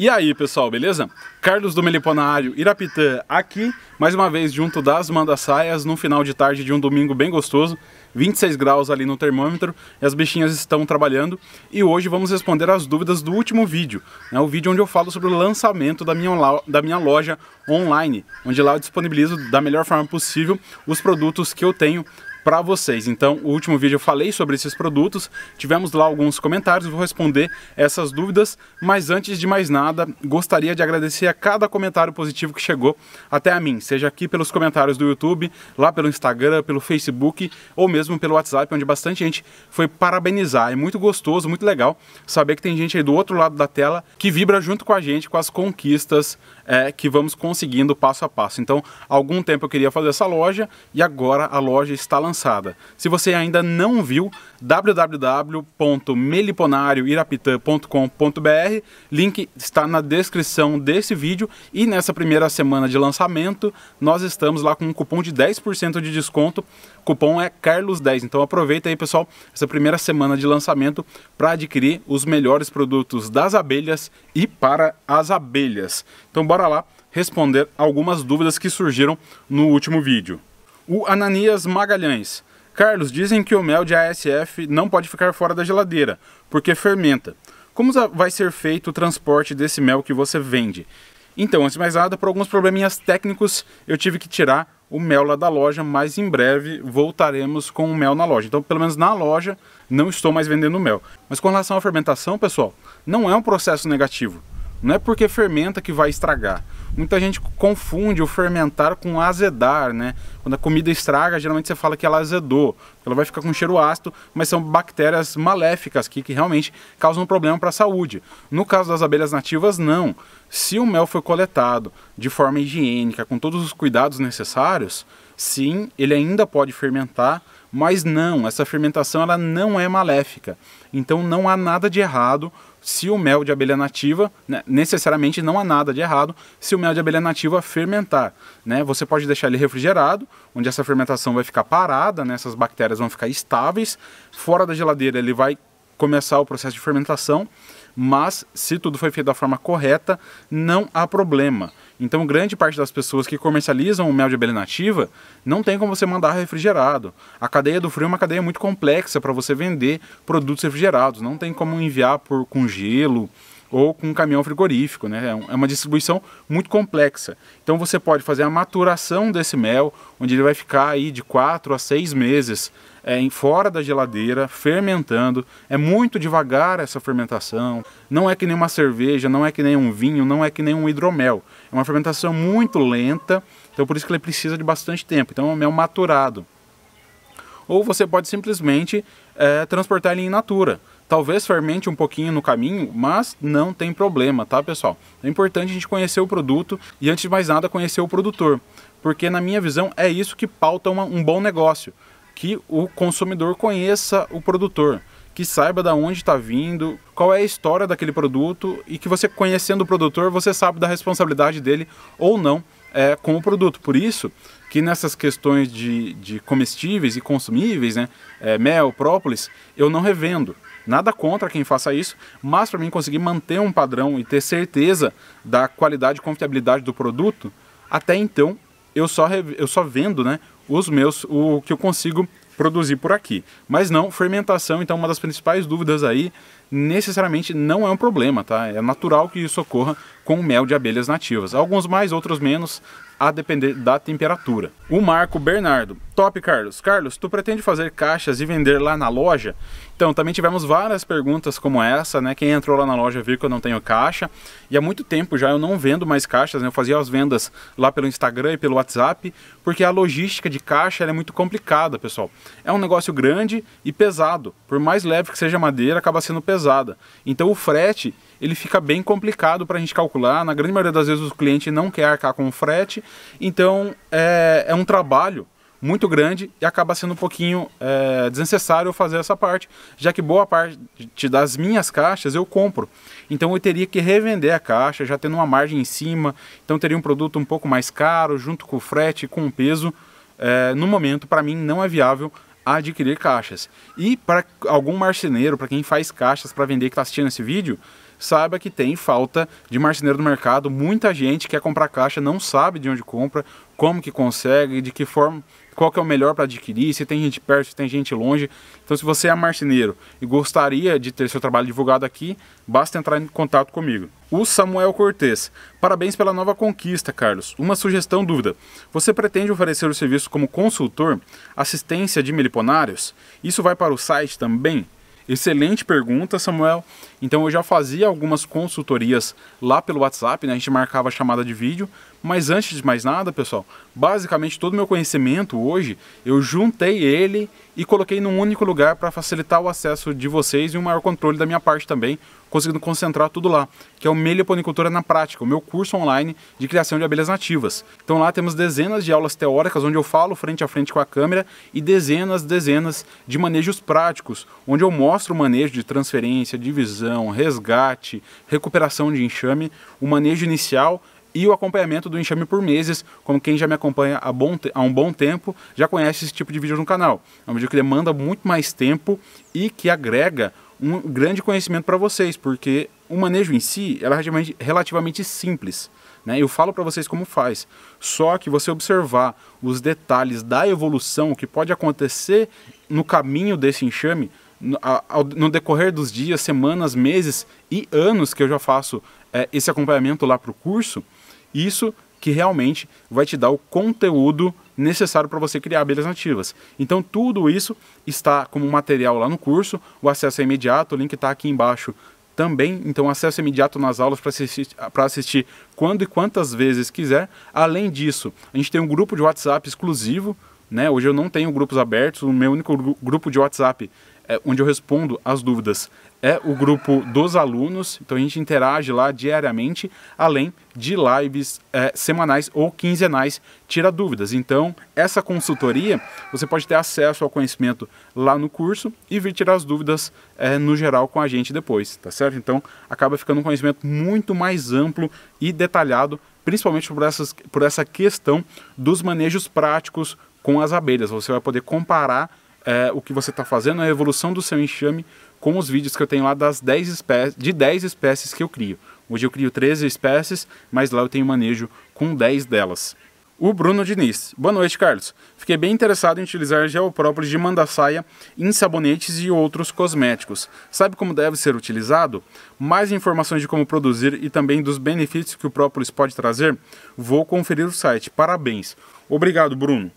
E aí, pessoal, beleza? Carlos do Meliponário, Irapitã, aqui, mais uma vez junto das mandaçaias, no final de tarde de um domingo bem gostoso, 26 graus ali no termômetro, e as bichinhas estão trabalhando, e hoje vamos responder as dúvidas do último vídeo, né, o vídeo onde eu falo sobre o lançamento da minha, da minha loja online, onde lá eu disponibilizo da melhor forma possível os produtos que eu tenho para vocês. Então, o último vídeo eu falei sobre esses produtos, tivemos lá alguns comentários, vou responder essas dúvidas, mas antes de mais nada, gostaria de agradecer a cada comentário positivo que chegou até a mim, seja aqui pelos comentários do YouTube, lá pelo Instagram, pelo Facebook ou mesmo pelo WhatsApp, onde bastante gente foi parabenizar. É muito gostoso, muito legal saber que tem gente aí do outro lado da tela que vibra junto com a gente com as conquistas é, que vamos conseguindo passo a passo. Então, algum tempo eu queria fazer essa loja e agora a loja está lançada. Se você ainda não viu, www.meliponarioirapitã.com.br, link está na descrição desse vídeo e nessa primeira semana de lançamento nós estamos lá com um cupom de 10% de desconto. cupom é Carlos10. Então aproveita aí, pessoal, essa primeira semana de lançamento para adquirir os melhores produtos das abelhas e para as abelhas. Então bora bora lá responder algumas dúvidas que surgiram no último vídeo. O Ananias Magalhães. Carlos, dizem que o mel de ASF não pode ficar fora da geladeira, porque fermenta. Como vai ser feito o transporte desse mel que você vende? Então, antes de mais nada, por alguns probleminhas técnicos, eu tive que tirar o mel lá da loja, mas em breve voltaremos com o mel na loja. Então, pelo menos na loja, não estou mais vendendo mel. Mas com relação à fermentação, pessoal, não é um processo negativo. Não é porque fermenta que vai estragar. Muita gente confunde o fermentar com azedar, né? Quando a comida estraga, geralmente você fala que ela azedou, ela vai ficar com cheiro ácido, mas são bactérias maléficas aqui que realmente causam um problema para a saúde. No caso das abelhas nativas, não. Se o mel foi coletado de forma higiênica, com todos os cuidados necessários, sim, ele ainda pode fermentar mas não, essa fermentação ela não é maléfica. Então não há nada de errado se o mel de abelha nativa, né, necessariamente não há nada de errado se o mel de abelha nativa fermentar. Né? Você pode deixar ele refrigerado, onde essa fermentação vai ficar parada, né, essas bactérias vão ficar estáveis. Fora da geladeira ele vai começar o processo de fermentação, mas se tudo foi feito da forma correta, não há problema. Então, grande parte das pessoas que comercializam o mel de abelha nativa não tem como você mandar refrigerado. A cadeia do frio é uma cadeia muito complexa para você vender produtos refrigerados, não tem como enviar por com gelo ou com um caminhão frigorífico, né? É, é uma distribuição muito complexa. Então você pode fazer a maturação desse mel, onde ele vai ficar aí de 4 a 6 meses é, fora da geladeira, fermentando. É muito devagar essa fermentação. Não é que nem uma cerveja, não é que nem um vinho, não é que nem um hidromel. É uma fermentação muito lenta, então por isso que ele precisa de bastante tempo. Então é um mel maturado. Ou você pode simplesmente é, transportar ele em natura. Talvez fermente um pouquinho no caminho, mas não tem problema, tá pessoal? É importante a gente conhecer o produto e antes de mais nada conhecer o produtor, porque na minha visão é isso que pauta uma, um bom negócio, que o consumidor conheça o produtor, que saiba da onde está vindo, qual é a história daquele produto e que você conhecendo o produtor você sabe da responsabilidade dele ou não é, com o produto. Por isso que nessas questões de, de comestíveis e consumíveis, né, é, mel, própolis, eu não revendo. Nada contra quem faça isso, mas para mim conseguir manter um padrão e ter certeza da qualidade e confiabilidade do produto, até então eu só, eu só vendo né, os meus, o que eu consigo produzir por aqui. Mas não, fermentação, então uma das principais dúvidas aí necessariamente não é um problema, tá? É natural que isso ocorra com mel de abelhas nativas. Alguns mais, outros menos, a depender da temperatura. O Marco Bernardo. Top, Carlos. Carlos, tu pretende fazer caixas e vender lá na loja? Então, também tivemos várias perguntas como essa, né? Quem entrou lá na loja viu que eu não tenho caixa. E há muito tempo já eu não vendo mais caixas, né? Eu fazia as vendas lá pelo Instagram e pelo WhatsApp, porque a logística de caixa é muito complicada, pessoal. É um negócio grande e pesado. Por mais leve que seja a madeira, acaba sendo pesado pesada. Então o frete ele fica bem complicado para a gente calcular. Na grande maioria das vezes o cliente não quer arcar com o frete, então é, é um trabalho muito grande e acaba sendo um pouquinho é, desnecessário fazer essa parte, já que boa parte das minhas caixas eu compro. Então eu teria que revender a caixa, já tendo uma margem em cima, então teria um produto um pouco mais caro, junto com o frete, com o peso. É, no momento, para mim, não é viável a adquirir caixas. E para algum marceneiro, para quem faz caixas para vender que está assistindo esse vídeo, saiba que tem falta de marceneiro no mercado. Muita gente quer comprar caixa, não sabe de onde compra, como que consegue, de que forma qual que é o melhor para adquirir, se tem gente perto, se tem gente longe. Então, se você é marceneiro e gostaria de ter seu trabalho divulgado aqui, basta entrar em contato comigo. O Samuel Cortes. Parabéns pela nova conquista, Carlos. Uma sugestão dúvida. Você pretende oferecer o serviço como consultor, assistência de meliponários? Isso vai para o site também? Excelente pergunta, Samuel. Então eu já fazia algumas consultorias lá pelo WhatsApp, né? a gente marcava chamada de vídeo, mas antes de mais nada, pessoal, basicamente todo o meu conhecimento hoje eu juntei ele e coloquei num único lugar para facilitar o acesso de vocês e um maior controle da minha parte também, conseguindo concentrar tudo lá, que é o Melioponicultura na Prática, o meu curso online de criação de abelhas nativas. Então lá temos dezenas de aulas teóricas onde eu falo frente a frente com a câmera e dezenas, dezenas de manejos práticos, onde eu mostro o manejo de transferência, divisão resgate, recuperação de enxame, o manejo inicial e o acompanhamento do enxame por meses, como quem já me acompanha há, bom há um bom tempo já conhece esse tipo de vídeo no canal. É um vídeo que demanda muito mais tempo e que agrega um grande conhecimento para vocês, porque o manejo em si é relativamente, relativamente simples. Né? Eu falo para vocês como faz. Só que você observar os detalhes da evolução, o que pode acontecer no caminho desse enxame, no, no decorrer dos dias, semanas, meses e anos que eu já faço é, esse acompanhamento lá para o curso, isso que realmente vai te dar o conteúdo necessário para você criar abelhas nativas. Então tudo isso está como material lá no curso, o acesso é imediato, o link está aqui embaixo também, então acesso é imediato nas aulas para assistir, assistir quando e quantas vezes quiser. Além disso, a gente tem um grupo de WhatsApp exclusivo né? Hoje eu não tenho grupos abertos, o meu único grupo de WhatsApp é onde eu respondo as dúvidas é o grupo dos alunos, então a gente interage lá diariamente, além de lives é, semanais ou quinzenais, tira dúvidas. Então, essa consultoria, você pode ter acesso ao conhecimento lá no curso e vir tirar as dúvidas é, no geral com a gente depois, tá certo? Então, acaba ficando um conhecimento muito mais amplo e detalhado, principalmente por, essas, por essa questão dos manejos práticos com as abelhas. Você vai poder comparar é, o que você está fazendo, a evolução do seu enxame, com os vídeos que eu tenho lá das 10 de 10 espécies que eu crio. Hoje eu crio 13 espécies, mas lá eu tenho manejo com 10 delas. O Bruno Diniz. Boa noite, Carlos. Fiquei bem interessado em utilizar geoprópolis de mandaçaia em sabonetes e outros cosméticos. Sabe como deve ser utilizado? Mais informações de como produzir e também dos benefícios que o própolis pode trazer? Vou conferir o site. Parabéns. Obrigado, Bruno.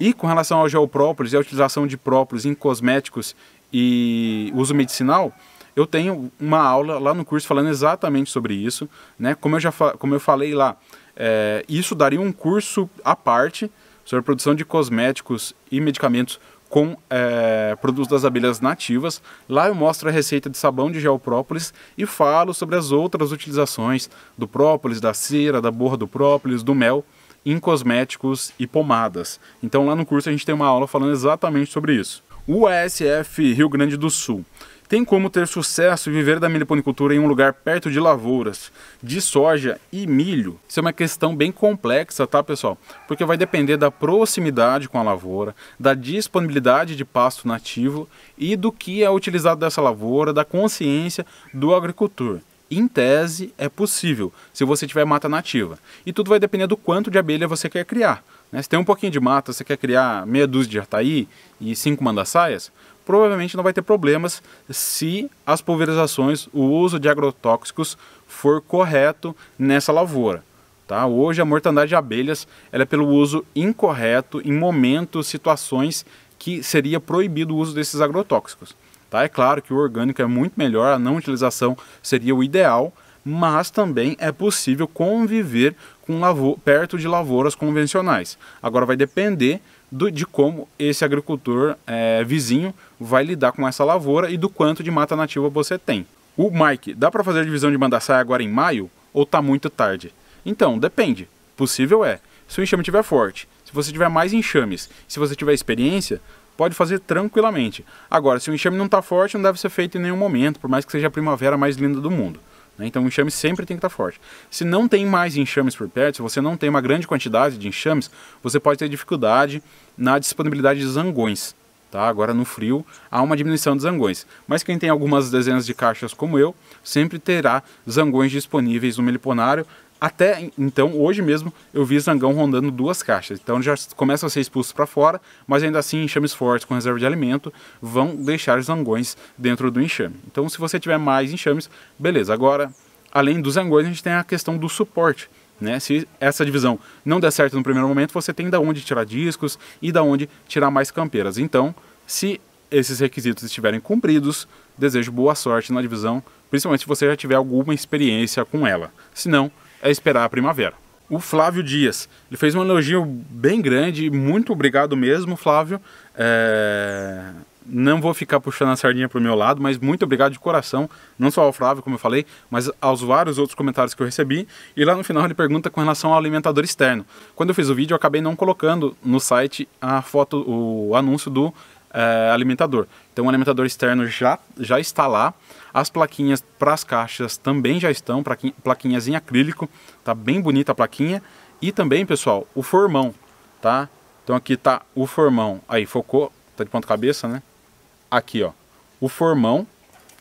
E com relação ao geoprópolis e a utilização de própolis em cosméticos e uso medicinal, eu tenho uma aula lá no curso falando exatamente sobre isso, né? Como eu já como eu falei lá, é, isso daria um curso à parte sobre a produção de cosméticos e medicamentos com é, produtos das abelhas nativas. Lá eu mostro a receita de sabão de geoprópolis e falo sobre as outras utilizações do própolis, da cera, da borra do própolis, do mel em cosméticos e pomadas. Então lá no curso a gente tem uma aula falando exatamente sobre isso. O ASF Rio Grande do Sul. Tem como ter sucesso e viver da meliponicultura em um lugar perto de lavouras, de soja e milho? Isso é uma questão bem complexa, tá, pessoal? Porque vai depender da proximidade com a lavoura, da disponibilidade de pasto nativo e do que é utilizado dessa lavoura, da consciência do agricultor em tese, é possível, se você tiver mata nativa. E tudo vai depender do quanto de abelha você quer criar. Né? Se tem um pouquinho de mata, você quer criar meia dúzia de jataí e cinco mandaçaias, provavelmente não vai ter problemas se as pulverizações, o uso de agrotóxicos for correto nessa lavoura. Tá? Hoje a mortandade de abelhas é pelo uso incorreto em momentos, situações que seria proibido o uso desses agrotóxicos. Tá? É claro que o orgânico é muito melhor, a não utilização seria o ideal, mas também é possível conviver com lavo perto de lavouras convencionais. Agora vai depender do, de como esse agricultor é, vizinho vai lidar com essa lavoura e do quanto de mata nativa você tem. O Mike, dá para fazer divisão de mandaçaia agora em maio ou tá muito tarde? Então, depende. Possível é. Se o enxame estiver forte, se você tiver mais enxames, se você tiver experiência, pode fazer tranquilamente. Agora, se o enxame não está forte, não deve ser feito em nenhum momento, por mais que seja a primavera mais linda do mundo. Né? Então o enxame sempre tem que estar tá forte. Se não tem mais enxames por perto, se você não tem uma grande quantidade de enxames, você pode ter dificuldade na disponibilidade de zangões. Tá? Agora no frio há uma diminuição de zangões, mas quem tem algumas dezenas de caixas como eu, sempre terá zangões disponíveis no meliponário até então, hoje mesmo, eu vi Zangão rondando duas caixas. Então já começam a ser expulsos para fora, mas ainda assim, enxames fortes com reserva de alimento vão deixar os zangões dentro do enxame. Então, se você tiver mais enxames, beleza. Agora, além dos zangões, a gente tem a questão do suporte. Né? Se essa divisão não der certo no primeiro momento, você tem da onde tirar discos e da onde tirar mais campeiras. Então, se esses requisitos estiverem cumpridos, desejo boa sorte na divisão, principalmente se você já tiver alguma experiência com ela. Se não, é esperar a primavera. O Flávio Dias, ele fez um elogio bem grande, muito obrigado mesmo, Flávio. É... Não vou ficar puxando a sardinha para o meu lado, mas muito obrigado de coração, não só ao Flávio, como eu falei, mas aos vários outros comentários que eu recebi. E lá no final ele pergunta com relação ao alimentador externo. Quando eu fiz o vídeo, eu acabei não colocando no site a foto, o anúncio do é, alimentador. Então, o alimentador externo já, já está lá. As plaquinhas para as caixas também já estão, plaquinhas em acrílico, tá bem bonita a plaquinha. E também, pessoal, o formão, tá? Então aqui tá o formão, aí focou, tá de ponta cabeça, né? Aqui, ó, o formão,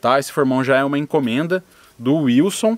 tá? Esse formão já é uma encomenda do Wilson,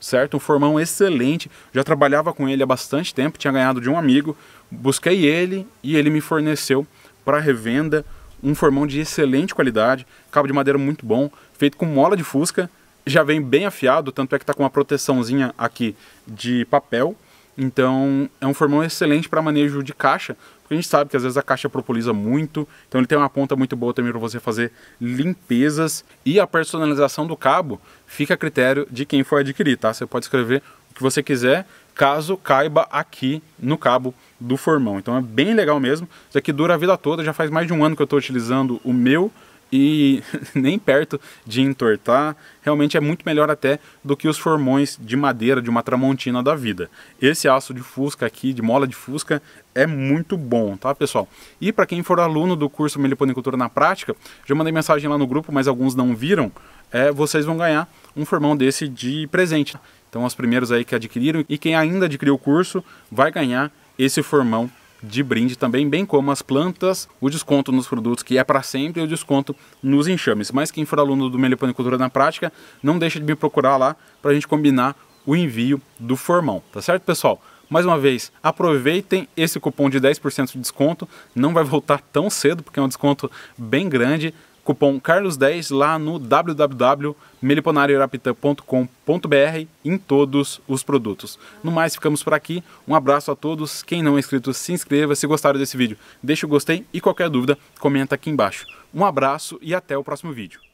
certo? Um formão excelente, já trabalhava com ele há bastante tempo, tinha ganhado de um amigo, busquei ele e ele me forneceu para revenda, um formão de excelente qualidade, cabo de madeira muito bom, feito com mola de fusca, já vem bem afiado, tanto é que está com uma proteçãozinha aqui de papel. Então é um formão excelente para manejo de caixa, porque a gente sabe que às vezes a caixa propoliza muito, então ele tem uma ponta muito boa também para você fazer limpezas e a personalização do cabo fica a critério de quem for adquirir, tá? Você pode escrever o que você quiser, caso caiba aqui no cabo do formão. Então é bem legal mesmo. Isso aqui dura a vida toda, já faz mais de um ano que eu estou utilizando o meu e nem perto de entortar. Realmente é muito melhor até do que os formões de madeira de uma tramontina da vida. Esse aço de fusca aqui, de mola de fusca, é muito bom, tá pessoal? E para quem for aluno do curso Meliponicultura na Prática, já mandei mensagem lá no grupo, mas alguns não viram, é, vocês vão ganhar um formão desse de presente. Então os primeiros aí que adquiriram e quem ainda adquiriu o curso vai ganhar esse formão de brinde também, bem como as plantas, o desconto nos produtos que é para sempre e o desconto nos enxames. Mas quem for aluno do Meliponicultura na Prática, não deixa de me procurar lá para a gente combinar o envio do formão, tá certo, pessoal? Mais uma vez, aproveitem esse cupom de 10% de desconto, não vai voltar tão cedo porque é um desconto bem grande cupom CARLOS10 lá no www.meliponarioirapitã.com.br em todos os produtos. No mais, ficamos por aqui. Um abraço a todos. Quem não é inscrito, se inscreva. Se gostaram desse vídeo, deixa o gostei e qualquer dúvida, comenta aqui embaixo. Um abraço e até o próximo vídeo.